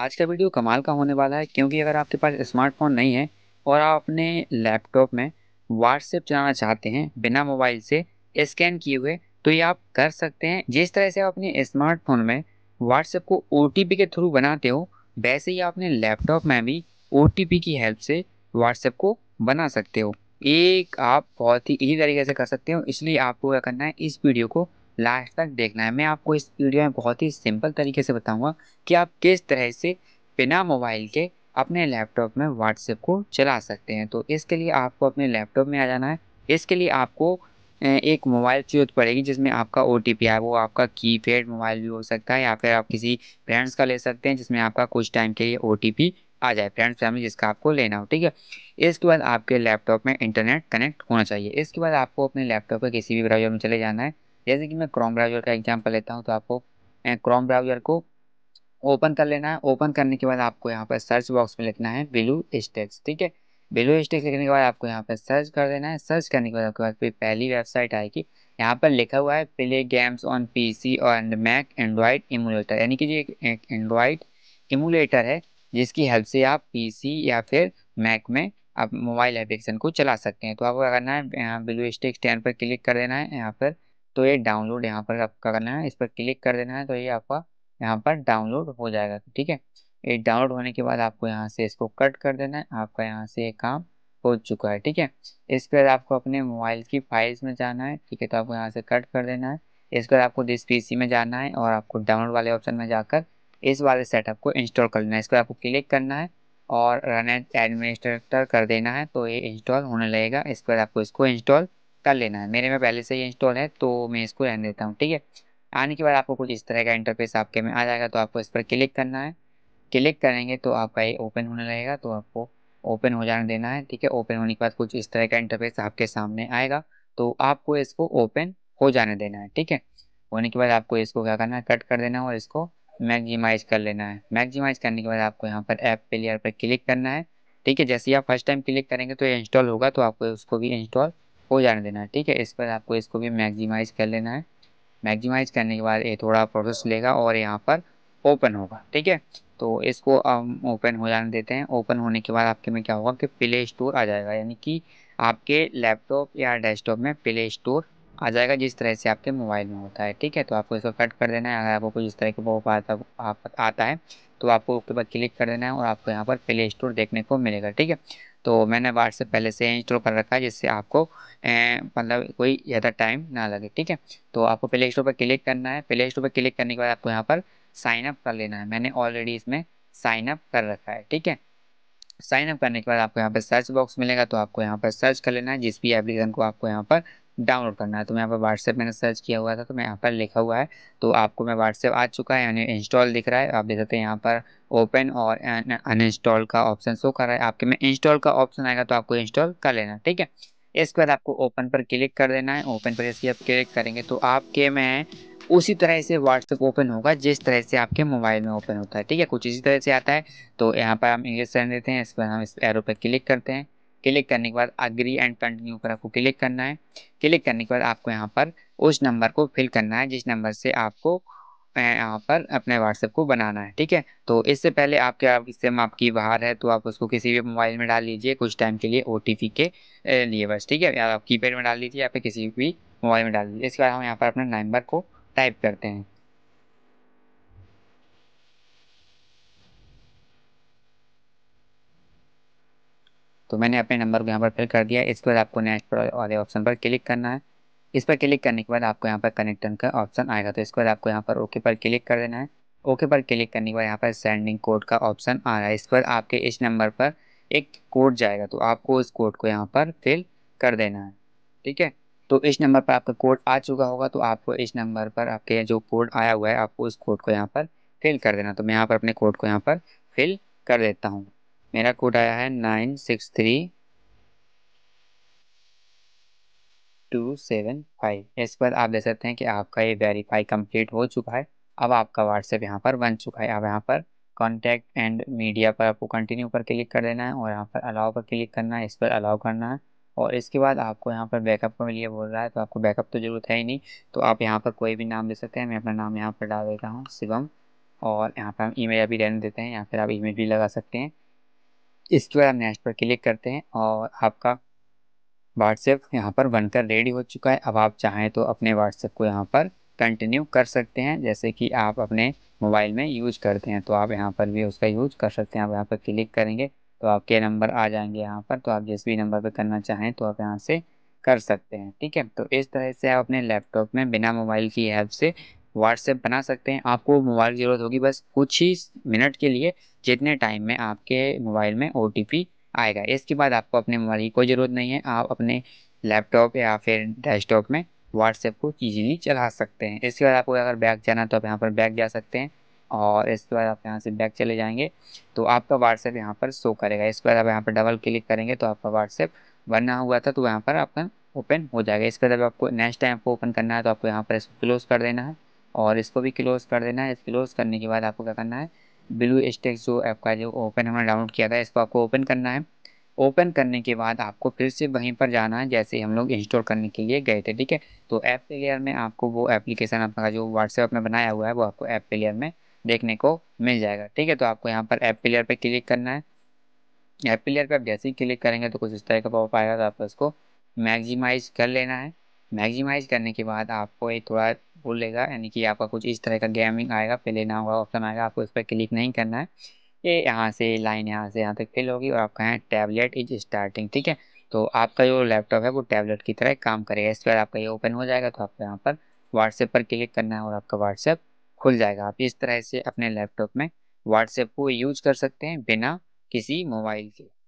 आज का वीडियो कमाल का होने वाला है क्योंकि अगर आपके पास स्मार्टफोन नहीं है और आप अपने लैपटॉप में व्हाट्सएप चलाना चाहते हैं बिना मोबाइल से स्कैन किए हुए तो ये आप कर सकते हैं जिस तरह से आप अपने स्मार्टफोन में व्हाट्सएप को ओ के थ्रू बनाते हो वैसे ही आप अपने लैपटॉप में भी ओ की हेल्प से व्हाट्सएप को बना सकते हो एक आप बहुत ही इसी तरीके से कर सकते हो इसलिए आपको क्या करना है इस वीडियो को लास्ट तक देखना है मैं आपको इस वीडियो में बहुत ही सिंपल तरीके से बताऊंगा कि आप किस तरह से बिना मोबाइल के अपने लैपटॉप में व्हाट्सएप को चला सकते हैं तो इसके लिए आपको अपने लैपटॉप में आ जाना है इसके लिए आपको एक मोबाइल जरूरत पड़ेगी जिसमें आपका ओ टी पी आए वो आपका की पैड मोबाइल भी हो सकता है या फिर आप किसी फ्रेंड्स का ले सकते हैं जिसमें आपका कुछ टाइम के लिए ओ टी पी आ जाए फ्रेंड्स फैमिली जिसका आपको लेना हो ठीक है इसके बाद आपके लैपटॉप में इंटरनेट कनेक्ट होना चाहिए इसके बाद आपको अपने लैपटॉप पर किसी भी ब्राउजर में चले जाना है जैसे कि मैं क्रोम ब्राउजर का एग्जाम्पल लेता हूँ तो आपको क्रोम ब्राउजर को ओपन कर लेना है ओपन करने के बाद आपको यहाँ पर सर्च बॉक्स में लिखना है बिलू स्टेक्स ठीक है बिलू स्टेक्स लिखने के बाद आपको यहाँ पर सर्च कर देना है सर्च करने के बाद आपके पास फिर पहली वेबसाइट आएगी यहाँ पर लिखा हुआ है play games on P C और मैक एंड्रॉयड इमुलेटर यानी कि एक एंड्रॉयड इमुलेटर है जिसकी हेल्प से आप पी या फिर मैक में आप मोबाइल एप्लीकेशन को चला सकते हैं तो आपको करना है यहाँ बिलू स्टेक्स टेन पर क्लिक कर देना है यहाँ पर तो ये डाउनलोड यहाँ पर आपका करना है इस पर क्लिक कर देना है तो ये आपका यहाँ पर डाउनलोड हो जाएगा ठीक है ये डाउनलोड होने के बाद आपको यहाँ से इसको कट कर देना है आपका यहाँ से ये काम हो चुका है ठीक है इसके बाद आपको अपने मोबाइल की फाइल्स में जाना है ठीक है तो आपको यहाँ से कट कर देना है इसके बाद आपको दिस पी में जाना है और आपको डाउनलोड वाले ऑप्शन में जाकर इस वाले सेटअप को इंस्टॉल कर लेना है पर आपको क्लिक करना है और रन एडमिनिस्ट्रेटर कर देना है तो ये इंस्टॉल होने लगेगा इसके बाद आपको इसको इंस्टॉल कर लेना है मेरे में पहले से ही इंस्टॉल है तो मैं इसको रहने देता हूँ ठीक है आने के बाद आपको कुछ इस तरह का इंटरफेस आपके में आ जाएगा तो आपको इस पर क्लिक करना है क्लिक करेंगे तो आपका ये ओपन होने लगेगा तो आपको ओपन हो जाने देना है ठीक है ओपन होने के बाद कुछ इस तरह का इंटरफेस आपके सामने आएगा तो आपको इसको ओपन हो जाने देना है ठीक है होने के बाद आपको इसको क्या करना है कट कर देना है और इसको मैगजीमाइज कर लेना है मैगजीमाइज करने के बाद आपको यहाँ पर ऐप प्लेयर पर क्लिक करना है ठीक है जैसे ही आप फर्स्ट टाइम क्लिक करेंगे तो ये इंस्टॉल होगा तो आपको उसको भी इंस्टॉल हो जाने देना है ठीक है इस पर आपको इसको भी मैक्सिमाइज़ कर लेना है मैक्सिमाइज़ करने के बाद ये थोड़ा प्रोसेस लेगा और यहाँ पर ओपन होगा ठीक है तो इसको हम ओपन हो जाने देते हैं ओपन होने के बाद आपके में क्या होगा कि प्ले स्टोर आ जाएगा यानी कि आपके लैपटॉप या डेस्कटॉप में प्ले स्टोर आ जाएगा जिस तरह से आपके मोबाइल में होता है ठीक है तो आपको इसको कट कर देना है अगर आपको कोई इस तरह के पॉप आता आता है तो आपको उसके बाद क्लिक कर देना है और आपको यहाँ पर प्ले स्टोर देखने को मिलेगा ठीक है तो मैंने व्हाट्सएप पहले से इंस्टॉल कर रखा है जिससे आपको मतलब कोई ज़्यादा टाइम ना लगे ठीक है तो आपको प्ले स्टोर पर क्लिक करना है प्ले स्टोर पर क्लिक करने के बाद आपको यहाँ पर साइन अप कर लेना है मैंने ऑलरेडी इसमें साइन अप कर रखा है ठीक है साइन अप करने के बाद आपको यहाँ पर सर्च बॉक्स मिलेगा तो आपको यहाँ पर सर्च कर लेना है जिस भी एप्लीकेशन को आपको यहाँ पर डाउनलोड करना है तो मैं यहाँ पर व्हाट्सएप मैंने सर्च किया हुआ था तो मैं यहाँ पर लिखा हुआ है तो आपको मैं व्हाट्सएप आ चुका है यानी इंस्टॉल दिख रहा है आप देख सकते हैं यहाँ पर ओपन और अनइंस्टॉल का ऑप्शन शो कर रहा है आपके में इंस्टॉल का ऑप्शन आएगा तो आपको इंस्टॉल कर लेना ठीक है इसके बाद आपको ओपन पर क्लिक कर देना है ओपन पर जैसे आप क्लिक करेंगे तो आपके में उसी तरह से व्हाट्सएप ओपन होगा जिस तरह से आपके मोबाइल में ओपन होता है ठीक है कुछ इसी तरह से आता है तो यहाँ पर हम इंग्लिश देते हैं इस पर हम इस एरो पर क्लिक करते हैं क्लिक करने के बाद अग्री एंड कंटिन्यू पर आपको क्लिक करना है क्लिक करने के बाद आपको यहाँ पर उस नंबर को फिल करना है जिस नंबर से आपको यहाँ पर अपने व्हाट्सएप को बनाना है ठीक है तो इससे पहले आपके आपकी सिम आपकी बाहर है तो आप उसको किसी भी मोबाइल में डाल लीजिए कुछ टाइम के लिए ओ के लिए बस ठीक है या आप कीपैड में डाल लीजिए या फिर किसी भी मोबाइल में डाल दीजिए इसके बाद हम यहाँ पर अपने नंबर को टाइप करते हैं तो मैंने अपने नंबर को यहाँ पर फिल कर दिया इसके बाद आपको नेक्स्ट वाले ऑप्शन पर क्लिक करना है इस पर क्लिक करने के बाद आपको यहाँ पर कनेक्टन का ऑप्शन आएगा तो इसके बाद आपको यहाँ पर ओके पर क्लिक कर देना है ओके पर क्लिक करने के बाद यहाँ पर सेंडिंग कोड का ऑप्शन आ रहा है इस पर आपके इस नंबर पर एक कोड जाएगा तो आपको उस कोड को यहाँ पर फिल कर देना है ठीक है तो इस नंबर पर आपका कोड आ चुका होगा तो आपको इस नंबर पर आपके जो कोड आया हुआ है आपको उस कोड को यहाँ पर फिल कर देना तो मैं यहाँ पर अपने कोड को यहाँ पर फिल कर देता हूँ मेरा कोड आया है nine six three two seven five इस पर आप देख सकते हैं कि आपका ये वेरीफाई कंप्लीट हो चुका है अब आपका व्हाट्सएप यहाँ पर बन चुका है अब यहाँ पर कॉन्टैक्ट एंड मीडिया पर आपको कंटिन्यू पर क्लिक कर देना है और यहाँ पर अलाउ पर क्लिक करना है इस पर अलाउ करना है और इसके बाद आपको यहाँ पर बैकअप के मिलिए बोल रहा है तो आपको बैकअप तो ज़रूरत है ही नहीं तो आप यहाँ पर कोई भी नाम दे सकते हैं मैं अपना नाम यहाँ पर डाल देता हूँ शिवम और यहाँ पर हम मेल अभी रहने देते हैं यहाँ पर आप मेल भी लगा सकते हैं इस के बाद नेक्स्ट पर क्लिक करते हैं और आपका व्हाट्सएप यहाँ पर बनकर रेडी हो चुका है अब आप चाहें तो अपने व्हाट्सएप को यहाँ पर कंटिन्यू कर सकते हैं जैसे कि आप अपने मोबाइल में यूज करते हैं तो आप यहाँ पर भी उसका यूज कर सकते हैं आप यहाँ पर क्लिक करेंगे तो आपके नंबर आ जाएंगे यहाँ पर तो आप जिस भी नंबर पर करना चाहें तो आप यहाँ से कर सकते हैं ठीक है तो इस तरह से आप अपने लैपटॉप में बिना मोबाइल की ऐप से व्हाट्सएप बना सकते हैं आपको मोबाइल की ज़रूरत होगी बस कुछ ही मिनट के लिए जितने टाइम में आपके मोबाइल में ओ आएगा इसके बाद आपको अपने मोबाइल की कोई ज़रूरत नहीं है आप अपने लैपटॉप या फिर डेस्कटॉप में व्हाट्सएप को ईजीली चला सकते हैं इसके बाद आपको अगर बैग जाना तो आप यहाँ पर बैग जा सकते हैं और इसके बाद आप यहाँ से बैक चले जाएंगे तो आपका व्हाट्सएप यहाँ पर शो करेगा इसके बाद आप यहाँ पर डबल क्लिक करेंगे तो आपका व्हाट्सएप बना हुआ था तो यहाँ पर आपका ओपन हो जाएगा इसके बाद आपको नेक्स्ट टाइम आपको ओपन करना है तो आपको यहाँ पर इसको क्लोज कर देना है और इसको भी क्लोज़ कर देना है क्लोज़ करने के बाद आपको क्या करना है ब्लू स्टेक जो ऐप का जो ओपन हमने डाउनलोड किया था इसको आपको ओपन करना है ओपन करने के बाद आपको फिर से वहीं पर जाना है जैसे हम लोग इंस्टॉल करने के लिए गए थे ठीक है तो ऐप प्लेयर में आपको वो एप्लीकेशन आपका जो व्हाट्सएप में बनाया हुआ है वो आपको ऐप प्लेयर में देखने को मिल जाएगा ठीक है तो आपको यहाँ पर ऐप प्लेयर पर क्लिक करना है ऐप प्लेयर पर आप जैसे ही क्लिक करेंगे तो कुछ इस तरह का पॉप आएगा तो आपको उसको मैगजीमाइज कर लेना है मैगजीमाइज करने के बाद आपको एक थोड़ा लेगा यानी कि आपका कुछ इस तरह का गेमिंग आएगा फिल इन होगा ऑप्शन आएगा आपको इस पर क्लिक नहीं करना है ये यहाँ से लाइन यहाँ से यहाँ तक फिल होगी और आपका है टैबलेट इज स्टार्टिंग ठीक है तो आपका जो लैपटॉप है वो टैबलेट की तरह काम करेगा इस पर आपका ये ओपन हो जाएगा तो आपको यहाँ पर व्हाट्सएप पर क्लिक करना है और आपका व्हाट्सएप खुल जाएगा आप इस तरह से अपने लैपटॉप में व्हाट्सएप को यूज कर सकते हैं बिना किसी मोबाइल के